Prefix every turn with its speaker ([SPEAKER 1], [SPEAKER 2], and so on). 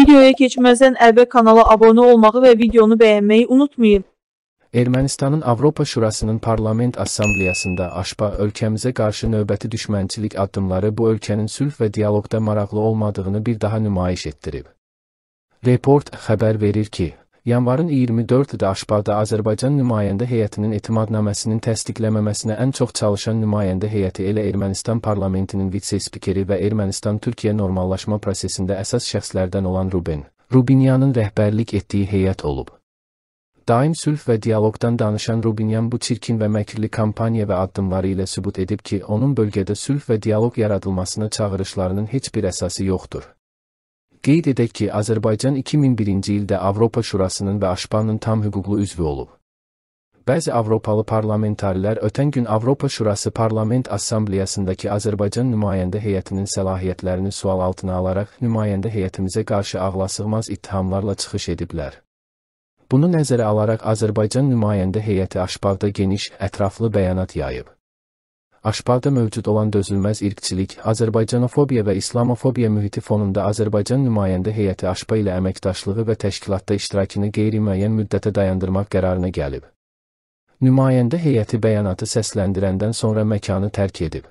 [SPEAKER 1] Videoya keçməzdən əvvəl kanala abunə olmağı və videonu bəyənməyi unutmayın.
[SPEAKER 2] Ermənistanın Avropa Şurasının Parlament Assambleyasında AŞPA ölkəmizə qarşı növbəti düşmənçilik addımları bu ölkənin sülh və dialoqda maraqlı olmadığını bir daha nümayiş etdirib. Report xəbər verir ki, yanvarın 24-də Aşbarda Azərbaycan nümayəndə heyətinin etimadnaməsinin təsdiqləməməsinə ən çox çalışan nümayəndə heyəti elə Ermənistan parlamentinin vitse-spikeri və Ermənistan-Türkiyə normallaşma prosesində əsas şəxslərdən olan Ruben Rubinyanın rəhbərlik etdiyi heyət olub. Daim sülh və dialoqdan danışan Rubinyan bu çirkin və məkirli kampaniya və addımları ilə sübut edib ki, onun bölgədə sülh və dialoq yaradılmasına çağırışlarının heç bir əsası yoxdur. Qeyd edək ki, Azərbaycan 2001-ci ildə Avropa Şurasının və Aşpanın tam hüquqlu üzvü olub. Bəzi Avropalı parlamentarilər ötən gün Avropa Şurası Parlament Assambleyasındakı Azərbaycan nümayəndə heyətinin səlahiyyətlərini sual altına alaraq nümayəndə heyətimizə qarşı ağlasığmaz ittihamlarla çıxış ediblər. Bunu nəzərə alaraq Azərbaycan nümayəndə heyəti Aşpaqda geniş, ətraflı bəyanat yayıb. Aşparda mövcud olan dözülməz irqçilik, Azərbaycanofobiya və İslamofobiya mühiti fonunda Azərbaycan nümayəndə heyəti Aşpa ilə əməkdaşlığı və təşkilatda iştirakını qeyri-müəyyən müddətə dayandırmaq qərarına gəlib. Nümayəndə heyəti bəyanatı səsləndirəndən sonra məkanı tərk edib.